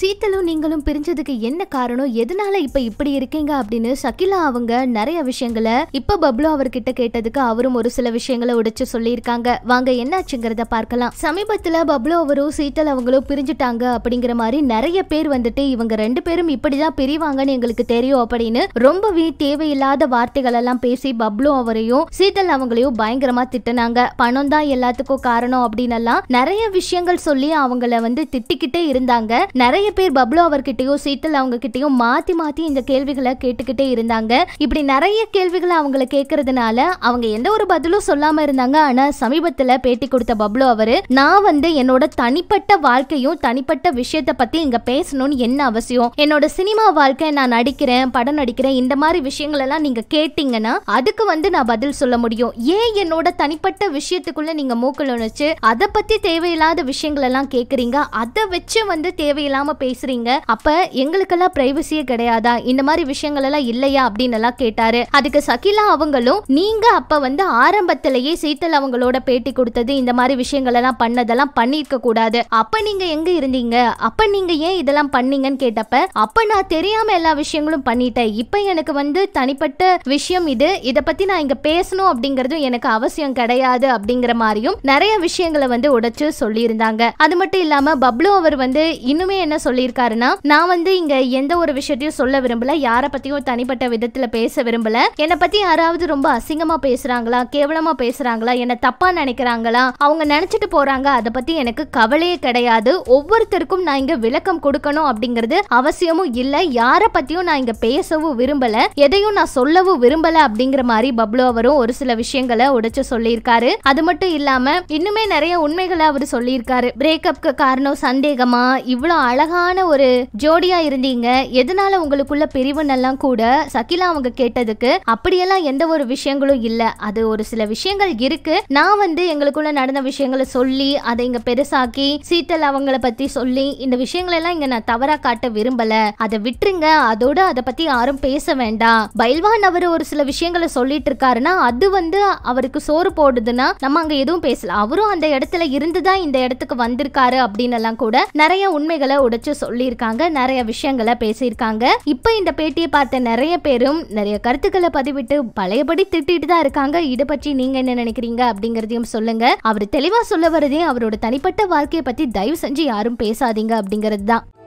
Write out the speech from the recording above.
சீத்தலும் நீங்களும் பிரிஞ்சதுக்கு என்ன காரணம் எதனால இப்ப இப்படி இருக்கீங்க அப்படின்னு சகிலா அவங்க நிறைய விஷயங்களை இப்ப பப்ளு அவர்கிட்ட கேட்டதுக்கு அவரும் ஒரு சில விஷயங்களை உடைச்சு சொல்லியிருக்காங்க வாங்க என்னாச்சுங்கிறத பார்க்கலாம் சமீபத்துல பப்ளு அவரும் சீத்தல் அவங்களும் பிரிஞ்சுட்டாங்க அப்படிங்கிற மாதிரி நிறைய பேர் வந்துட்டு இவங்க ரெண்டு பேரும் இப்படிதான் பிரிவாங்கன்னு எங்களுக்கு தெரியும் அப்படின்னு ரொம்பவே தேவையில்லாத வார்த்தைகள் எல்லாம் பேசி பப்ளு அவரையும் சீத்தல் அவங்களையும் பயங்கரமா திட்டினாங்க பணம் தான் எல்லாத்துக்கும் காரணம் அப்படின்னு நிறைய விஷயங்கள் சொல்லி அவங்கள வந்து திட்டிக்கிட்டே இருந்தாங்க நிறைய பேர் பப்ளோ அவர்கிட்டயோ சீட்டல் அவங்க கிட்டயோ மாற்றி மாத்தி இந்த கேள்விகளை கேட்டுக்கிட்டே இருந்தாங்க இப்படி நிறைய கேள்விகளை அவங்கள கேட்கறதுனால அவங்க எந்த ஒரு பதிலும் சொல்லாம இருந்தாங்க ஆனா சமீபத்துல பேட்டி கொடுத்த பப்ளோ அவரு நான் வந்து என்னோட தனிப்பட்ட வாழ்க்கையும் தனிப்பட்ட விஷயத்த பத்தி இங்க பேசணும்னு என்ன அவசியம் என்னோட சினிமா வாழ்க்கை நான் நடிக்கிறேன் படம் நடிக்கிறேன் இந்த மாதிரி விஷயங்கள் எல்லாம் நீங்க கேட்டீங்கன்னா அதுக்கு வந்து நான் பதில் சொல்ல முடியும் ஏன் என்னோட தனிப்பட்ட விஷயத்துக்குள்ள நீங்க மூக்கள் அதை பத்தி தேவையில்லாத விஷயங்கள் எல்லாம் கேக்குறீங்க அதை வச்சு வந்து தேவையில்லாம பேசுறீங்க அப்ப எங்களுக்கெல்லாம் பிரைவசியே கிடையாதா இந்த மாதிரி விஷயங்கள் எல்லாம் இல்லையா அப்படின்னு எல்லாம் கேட்டாரு அதுக்கு சகிலா அவங்களும் நீங்க அப்ப வந்து ஆரம்பத்திலேயே சீத்தல் அவங்களோட பேட்டி கொடுத்தது இந்த மாதிரி விஷயங்கள் எல்லாம் பண்ணதெல்லாம் பண்ணிருக்க கூடாது அப்ப நீங்க எங்க இருந்தீங்க அப்ப நீங்க ஏன் இதெல்லாம் பண்ணீங்கன்னு கேட்டப்ப அப்ப நான் தெரியாம எல்லா விஷயங்களும் பண்ணிட்டேன் இப்ப எனக்கு வந்து தனிப்பட்ட விஷயம் இது இத பத்தி நான் இங்க பேசணும் அப்படிங்கறதும் எனக்கு அவசியம் கிடையாது அப்படிங்கிற மாதிரியும் நிறைய விஷயங்களை வந்து உடைச்சு இருந்தாங்க அது மட்டும் இல்லாம பப்ளு அவர் வந்து இன்னுமே என்ன சொல்லியிருக்காருன்னா நான் வந்து இங்க எந்த ஒரு விஷயத்தையும் சொல்ல விரும்பல யாரை பத்தியும் தனிப்பட்ட விதத்துல பேச விரும்பல என்னை பத்தி யாராவது ரொம்ப அசிங்கமா பேசுறாங்களா கேவலமா பேசுறாங்களா என்ன தப்பா நினைக்கிறாங்களா அவங்க நினைச்சிட்டு போறாங்க அதை பத்தி எனக்கு கவலையே கிடையாது ஒவ்வொருத்தருக்கும் நான் இங்க விளக்கம் கொடுக்கணும் அப்படிங்கிறது அவசியமும் இல்லை யாரை பத்தியும் நான் இங்க பேசவும் விரும்பல எதையும் நான் சொல்லவும் விரும்பல அப்படிங்கிற மாதிரி பப்ளு அவரும் ஒரு சில விஷயங்களை உடைச்சு சொல்லியிருக்காரு அது மட்டும் இல்லாம இன்னுமே நிறைய உண்மைகளை அவர் சொல்லியிருக்காரு பிரேக்கப்க்கு காரணம் சந்தேகமா இவ்வளவு அழகா அழகான ஒரு ஜோடியா இருந்தீங்க எதனால உங்களுக்குள்ள பிரிவுன்னெல்லாம் கூட சகிலா அவங்க கேட்டதுக்கு அப்படியெல்லாம் எந்த ஒரு விஷயங்களும் இல்ல அது ஒரு சில விஷயங்கள் இருக்கு நான் வந்து எங்களுக்குள்ள நடந்த விஷயங்களை சொல்லி அதை இங்க பெருசாக்கி சீத்தல் அவங்கள பத்தி சொல்லி இந்த விஷயங்கள் எல்லாம் இங்க நான் தவறா காட்ட விரும்பல அதை விட்டுருங்க அதோட அதை பத்தி யாரும் பேச வேண்டாம் பைல்வான் அவர் ஒரு சில விஷயங்களை சொல்லிட்டு இருக்காருன்னா அது வந்து அவருக்கு சோறு போடுதுன்னா நம்ம அங்க எதுவும் பேசல அவரும் அந்த இடத்துல இருந்துதான் இந்த இடத்துக்கு வந்திருக்காரு அப்படின்னு எல்லாம் கூட நிறைய உண்மைகளை உடைச்சு வச்சு சொல்லியிருக்காங்க நிறைய விஷயங்களை பேசியிருக்காங்க இப்போ இந்த பேட்டியை பார்த்த நிறைய பேரும் நிறைய கருத்துக்களை பதிவிட்டு பழையபடி திட்டிட்டு தான் இருக்காங்க இதை பற்றி நீங்க என்ன நினைக்கிறீங்க அப்படிங்கறதையும் சொல்லுங்க அவர் தெளிவா சொல்ல வரதே அவரோட தனிப்பட்ட வாழ்க்கையை பத்தி தயவு செஞ்சு யாரும் பேசாதீங்க அப்படிங்கிறது தான்